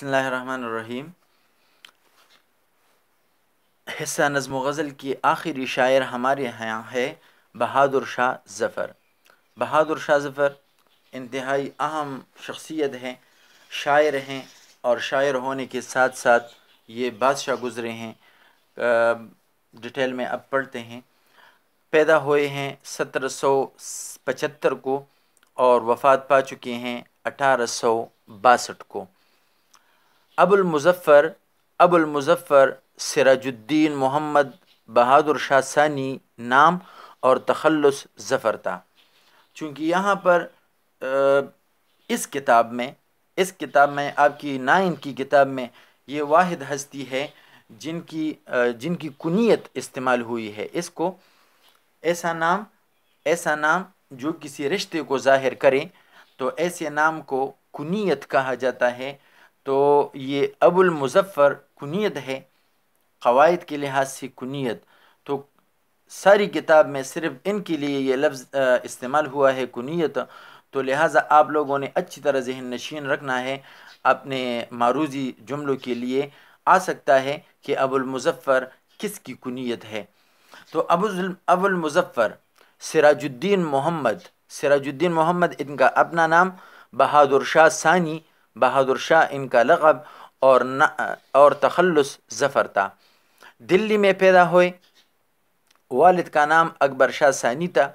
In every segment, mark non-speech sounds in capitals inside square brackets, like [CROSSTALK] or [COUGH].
बसमीम हिस्सा नज़म गज़ल की आखिरी शायर हमारे यहाँ है बहादुर शाह ज़फ़र बहादुर शाह ज़फ़र इंतहाई अहम शख्सियत हैं शायर हैं और शायर होने के साथ साथ ये बादशाह गुज़रे हैं डिटेल में अब पढ़ते हैं पैदा हुए हैं सत्रह सौ पचहत्तर को और वफ़ात पा चुके हैं अठारह सौ बासठ को अबुलमज़फ़र अबुलमज़फ़र सिराजुद्दीन मोहम्मद बहादुर शाह सानी नाम और तखलस ज़फ़र था चूँकि यहाँ पर इस किताब में इस किताब में आपकी नाइन की किताब में ये वाहिद हस्ती है जिनकी जिनकी कुनीत इस्तेमाल हुई है इसको ऐसा नाम ऐसा नाम जो किसी रिश्ते को ज़ाहिर करें तो ऐसे नाम को कुनीत कहा जाता है तो ये अबुल मुजफ़्फ़र कुनीत है कवायद के लिहाज से कुनीत तो सारी किताब में सिर्फ इनके लिए ये लफ्ज़ इस्तेमाल हुआ है कुनीत तो लिहाजा आप लोगों ने अच्छी तरह जहन नशीन रखना है अपने मारूजी जुमलों के लिए आ सकता है कि किस किसकी कुनीत है तो अबुल अबुलमुज़फ़्फ़र सिराजुद्दीन मोहम्मद सिराजुद्दीन मोहम्मद इनका अपना नाम बहादुर शाह सानी बहादुर शाह इनका लगब और न और तखलस ज़फ़र था दिल्ली में पैदा हुए वालिद का नाम अकबर शाह सैनी था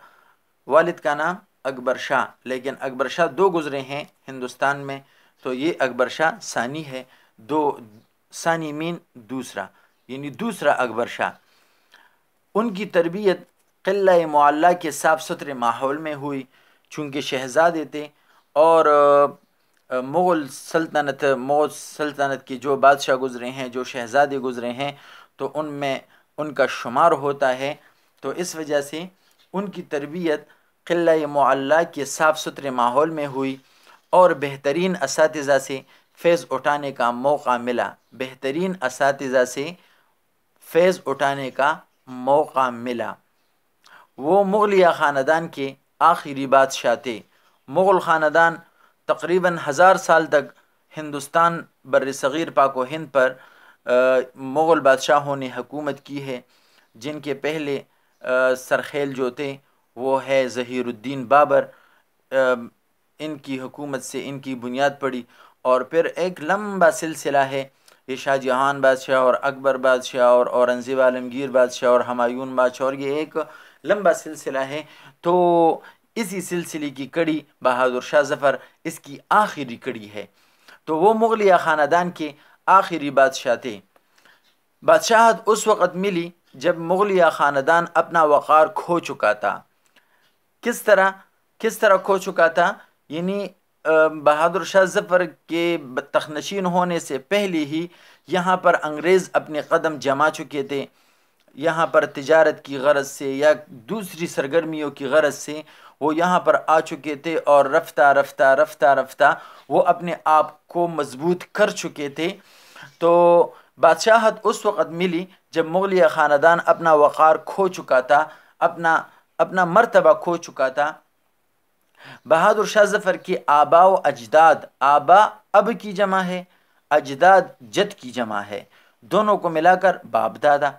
वालिद का नाम अकबर शाह लेकिन अकबर शाह दो गुज़रे हैं हिंदुस्तान में तो ये अकबर शाह सानी है दो सानी मीन दूसरा यानी दूसरा अकबर शाह उनकी तरबियत किला मुल्ला के साफ़ सुथरे माहौल में हुई चूँकि शहजादे थे और मुग़ल सल्तनत मोज सल्तनत की जो बादशाह गुज़रे हैं जो शहज़ादे गुज़रे हैं तो उनमें उनका शुमार होता है तो इस वजह से उनकी तरबियत किला मोल्ला के साफ़ सुथरे माहौल में हुई और बेहतरीन इस से फ़ैज़ उठाने का मौका मिला बेहतरीन इस से फ़ैज़ उठाने का मौका मिला वो मुग़लिया ख़ानदान के आखिरी बादशाह थे मुग़ल ख़ानदान तकरीबन हज़ार साल तक हिंदुस्तान बर सग़ीर व हिंद पर मुग़ल बादशाहों ने हकूमत की है जिनके पहले सरखेल जो थे वो है ज़हीरुद्दीन बाबर इनकी हुकूमत से इनकी बुनियाद पड़ी और फिर एक लंबा सिलसिला है ये शाहजहान बादशाह और अकबर बादशाह और औरंगज़ेब आलमगीर बादशाह और हमायून बादशाह और ये एक लंबा सिलसिला है तो इसी सिलसिले की कड़ी बहादुर शाह जफ़र इसकी आखिरी कड़ी है तो वो मुग़लिया ख़ानदान के आखिरी बादशाह थे बादशाहत उस वक़्त मिली जब मुग़लिया ख़ानदान अपना वक़ार खो चुका था किस तरह किस तरह खो चुका था यानी बहादुर शाह जफ़र के तखनशीन होने से पहले ही यहाँ पर अंग्रेज़ अपने कदम जमा चुके थे यहाँ पर तजारत की गरज से या दूसरी सरगर्मियों की गरज से वो यहाँ पर आ चुके थे और रफ्ता रफ्ता रफ्ता रफ्ता वो अपने आप को मजबूत कर चुके थे तो बादशाहत उस वक़्त मिली जब मुग़लिया ख़ानदान अपना वक़ार खो चुका था अपना अपना मरतबा खो चुका था बहादुर शाह जफ़र की आबा व अजदाद आबा अब की जमा है अजदाद जद की जमा है दोनों को मिलाकर बाप दादा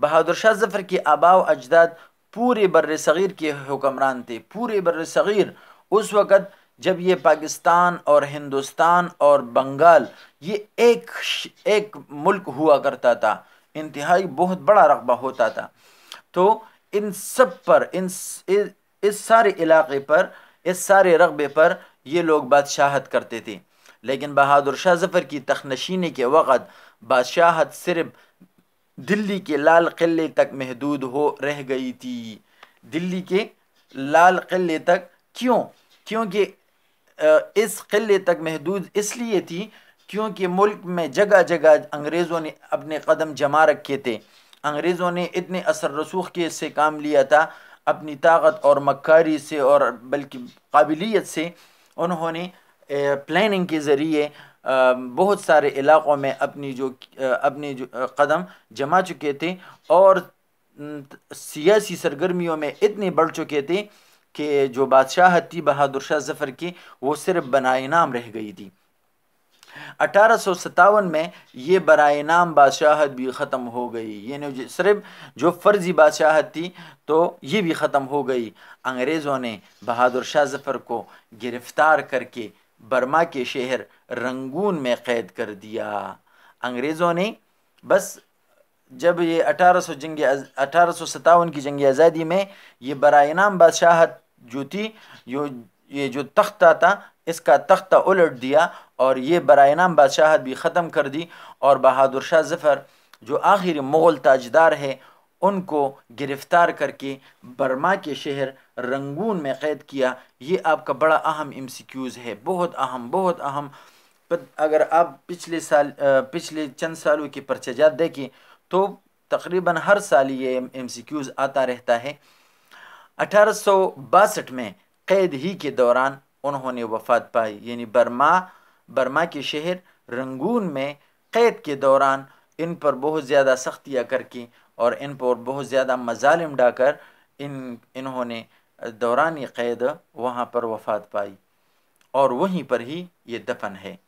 बहादुर शाह जफ़र की आबा व अजदाद पूरे बर सग़ीर के हुक्मरान थे पूरे बर सग़ीर उस वक़्त जब ये पाकिस्तान और हिंदुस्तान और बंगाल ये एक एक मुल्क हुआ करता था इंतहाई बहुत बड़ा रकबा होता था तो इन सब पर इन इस सारे इलाके पर इस सारे रकबे पर ये लोग बादशाहत करते थे लेकिन बहादुर शाह जफ़र की तखनशीनी के वक़्त बादशाहत सिर्फ़ दिल्ली के लाल किले तक महदूद हो रह गई थी दिल्ली के लाल किले तक क्यों क्योंकि इस किले तक महदूद इसलिए थी क्योंकि मुल्क में जगह जगह अंग्रेज़ों ने अपने कदम जमा रखे थे अंग्रेज़ों ने इतने असर रसूख के से काम लिया था अपनी ताकत और मक्कारी से और बल्कि काबिलियत से उन्होंने प्लानिंग के ज़रिए बहुत सारे इलाक़ों में अपनी जो अपने जो कदम जमा चुके थे और सियासी सरगर्मियों में इतने बढ़ चुके थे कि जो बादशाह थी बहादुर शाह जफ़र की वो सिर्फ बनाए नाम रह गई थी अठारह में ये बरए नाम बादशाहत भी ख़त्म हो गई यानी सिर्फ जो फ़र्ज़ी बादशाहत थी तो ये भी ख़त्म हो गई अंग्रेज़ों ने बहादुर शाह जफ़र को गिरफ़्तार करके बर्मा के शहर रंगून में कैद कर दिया अंग्रेज़ों ने बस जब ये अठारह सौ जंग अठारह सौ सतावन की जंग आज़ादी में ये बरा इनाम बादशाहत जो थी यो ये जो तख्ता था इसका तख्ता उलट दिया और ये बरा इनाम बादशाहत भी ख़त्म कर दी और बहादुर शाह जफ़र जो आखिरी मुग़ल ताजदार है उनको गिरफ्तार करके बर्मा के शहर रंगून में क़ैद किया ये आपका बड़ा अहम एम है बहुत अहम बहुत अहम अगर आप पिछले साल पिछले चंद सालों के परचजात देखें तो तकरीबन हर साल ये एम आता रहता है अठारह में क़ैद ही के दौरान उन्होंने वफात पाई यानी बर्मा बर्मा के शहर रंगून में क़ैद के दौरान इन पर बहुत ज़्यादा सख्तियाँ करके और इन पर बहुत ज़्यादा मजालम डाकर इन इन्होंने दौरान क़ैद वहाँ पर वफात पाई और वहीं पर ही ये दफन है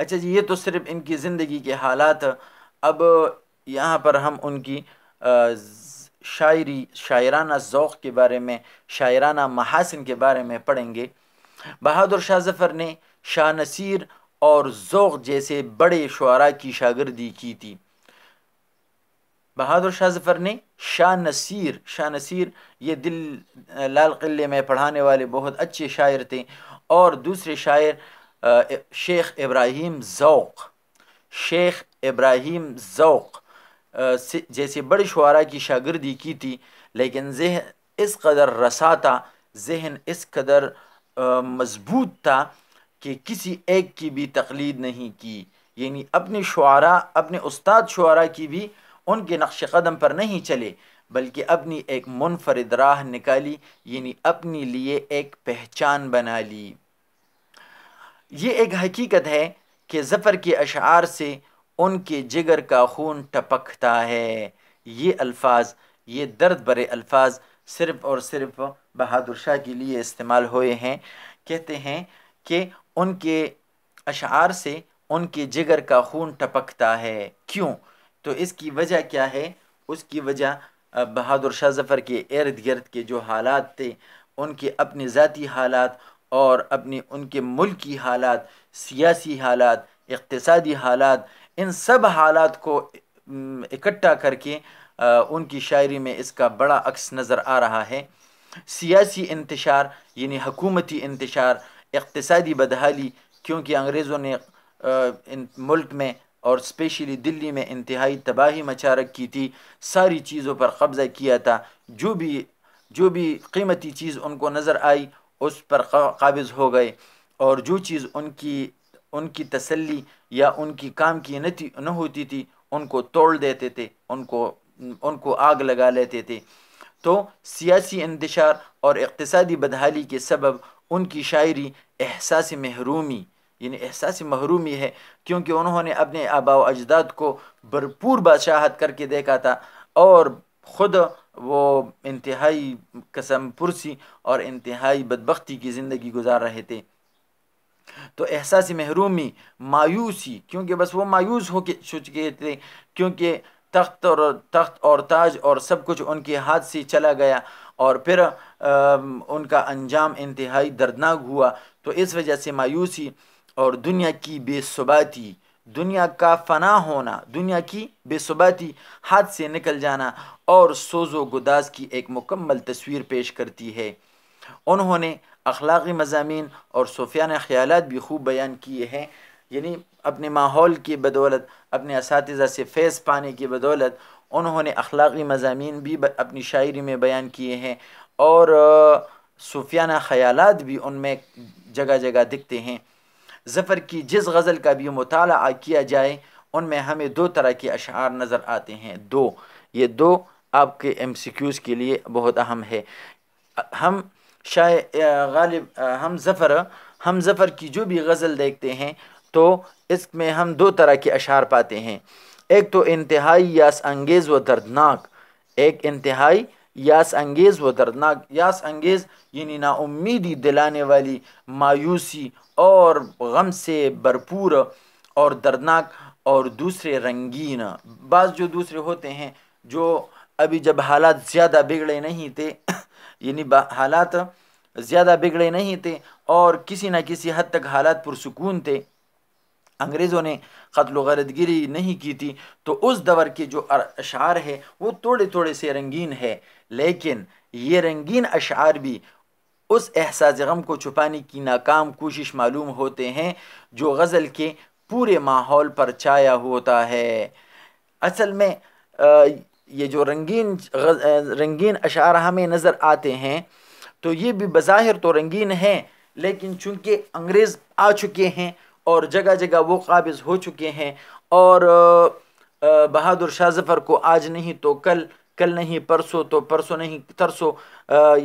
अच्छा जी ये तो सिर्फ इनकी ज़िंदगी के हालात अब यहाँ पर हम उनकी शायरी शायराना ओक़ के बारे में शायराना महासिन के बारे में पढ़ेंगे बहादुर शाह जफ़र ने शाह नसीर और ज़ोक़ जैसे बड़े शुरा की शागिर्दी की थी बहादुर शाह जफ़र ने शाह नसीर शाह नसीर ये दिल लाल किले में पढ़ाने वाले बहुत अच्छे शायर थे और दूसरे शायर शेख इब्राहिम ज़ौक़ शेख इब्राहिम ज़ौक़ जैसे बड़े शुरा की शागिर्दी की थी लेकिन जहन इस कदर रसा था जहन इस कदर मजबूत था कि किसी एक की भी तकलीद नहीं की यानी अपने शुरा अपने उस्ताद शुरा की भी उनके नक्श कदम पर नहीं चले बल्कि अपनी एक मुनफरद राह निकाली यानी अपने लिए एक पहचान बना ली ये एक हकीकत है कि ज़फ़र के अशार से उनके जिगर का खून टपकता है ये अल्फाज ये दर्द भरे अल्फाज सिर्फ़ और सिर्फ़ बहादुर शाह के लिए इस्तेमाल हुए हैं कहते हैं कि उनके अशार से उनके जिगर का खून टपकता है क्यों तो इसकी वजह क्या है उसकी वजह बहादुर शाह जफ़र के इर्द गिर्द के जो हालात थे उनके अपने ज़ाती हालात और अपने उनके मुल्क की हालात सियासी हालात इकतसादी हालात इन सब हालात को इकट्ठा करके उनकी शायरी में इसका बड़ा अक्स नज़र आ रहा है सियासी इंतशार यानी हकूमती इंतशार इकतसादी बदहाली क्योंकि अंग्रेज़ों ने इन मुल्क में और स्पेशली दिल्ली में इंतहाई तबाही मचा रखी थी सारी चीज़ों पर कब्ज़ा किया था जो भी जो भी कीमती चीज़ उनको नज़र आई उस पर काबिज़ हो गए और जो चीज़ उनकी उनकी तसल्ली या उनकी काम की नती न होती थी उनको तोड़ देते थे उनको उनको आग लगा लेते थे तो सियासी इंतशार और इकतदी बदहाली के सबब उनकी शायरी एहसास महरूमी यानी एहसास महरूमी है क्योंकि उन्होंने अपने आबा अजदाद को भरपूर बादशाहत करके देखा था और ख़ुद वो इंतहाई कसम पुरसी और इंतहाई बदबख्ती की ज़िंदगी गुजार रहे थे तो एहसास महरूमी मायूसी क्योंकि बस वो मायूस होके सोच गए थे क्योंकि तख्त और तख्त और ताज और सब कुछ उनके हाथ से चला गया और फिर आ, उनका अंजाम इंतहाई दर्दनाक हुआ तो इस वजह से मायूसी और दुनिया की बेसबाती दुनिया का फना होना दुनिया की बेसबाती हाथ से निकल जाना और सोजो गुदाज की एक मुकम्मल तस्वीर पेश करती है उन्होंने अखलाक़ी मजामी और सूफियान ख्याल भी खूब बयान किए हैं यानी अपने माहौल की बदौलत अपने इस से फैज़ पाने की बदौलत उन्होंने अखलाक़ी मजामी भी अपनी शायरी में बयान किए हैं और सूफियाना ख्याल भी उनमें जगह जगह दिखते हैं ज़फ़र की जिस गज़ल का भी मताल किया जाए उनमें हमें दो तरह के अशार नज़र आते हैं दो ये दो आपके एम सी क्यूज़ के लिए बहुत अहम है हम शायब हम ज़फ़र हम ज़फ़र की जो भी गज़ल देखते हैं तो इसमें हम दो तरह के अशार पाते हैं एक तो इंतहाई यास अंगेज़ व दर्दनाक एक इंतहाई यास अंगेज़ व दर्दनाक यास अंगेज़ यानी नाउमीदी दिलाने वाली मायूसी और गम से भरपूर और दर्दनाक और दूसरे रंगीन बाज़ जो दूसरे होते हैं जो अभी जब हालात ज़्यादा बिगड़े नहीं थे [COUGHS] यानी हालात ज़्यादा बिगड़े नहीं थे और किसी न किसी हद तक हालात पुरसकून थे अंग्रेज़ों ने कत्ल गरदगिरी नहीं की थी तो उस दौर के जो अशार है वो थोड़े थोड़े से रंगीन है लेकिन ये रंगीन अशार भी उस एहसास गम को छुपाने की नाकाम कोशिश मालूम होते हैं जो गज़ल के पूरे माहौल पर छाया होता है असल में ये जो रंगीन रंगीन अशार हमें नज़र आते हैं तो ये भी बज़ाहिर तो रंगीन हैं लेकिन चूंकि अंग्रेज़ आ चुके हैं और जगह जगह वो काबिज़ हो चुके हैं और बहादुर शाह जफ़र को आज नहीं तो कल कल नहीं परसों तो परसों नहीं तरसो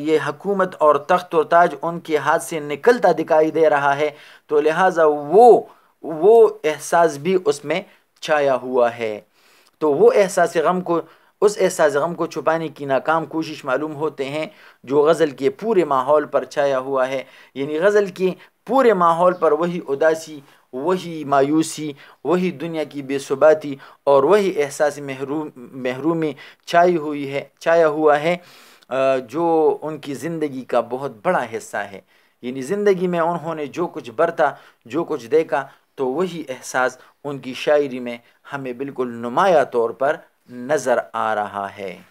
ये हकूमत और तख्त और ताज उनके हाथ से निकलता दिखाई दे रहा है तो लिहाजा वो वो एहसास भी उसमें छाया हुआ है तो वो एहसास गम को उस एहसास गम को छुपाने की नाकाम कोशिश मालूम होते हैं जो गज़ल के पूरे माहौल पर छाया हुआ है यानी गज़ल के पूरे माहौल पर वही उदासी वही मायूसी वही दुनिया की बेसुबाती और वही एहसास महरूम महरूमी छाई हुई है छाया हुआ है जो उनकी ज़िंदगी का बहुत बड़ा हिस्सा है यानी ज़िंदगी में उन्होंने जो कुछ बरता जो कुछ देखा तो वही एहसास उनकी शायरी में हमें बिल्कुल नुमाया तौर पर नज़र आ रहा है